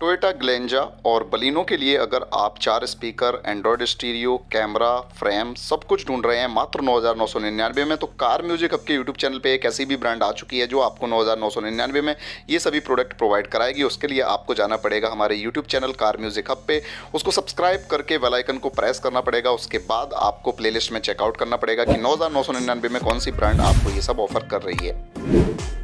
Toyota Glanza और Baleno के लिए अगर आप चार speaker android stereo camera frame सब कुछ ढूंढ रहे हैं मात्र 9,999 में तो कार म्यूजिक आपके यूट्यूब चैनल पे एक ऐसी भी ब्रांड आ चुकी है जो आपको 9,999 में ये सभी प्रोडक्ट प्रोवाइड कराएगी उसके लिए आपको जाना पड़ेगा हमारे YouTube channel car music hub पे उसको सब्सक्राइब करके वेलाइकन को प्रेस करना पड़ेगा उसके बाद आपको प्ले में चेकआउट करना पड़ेगा कि नौ में कौन सी ब्रांड आपको ये सब ऑफर कर रही है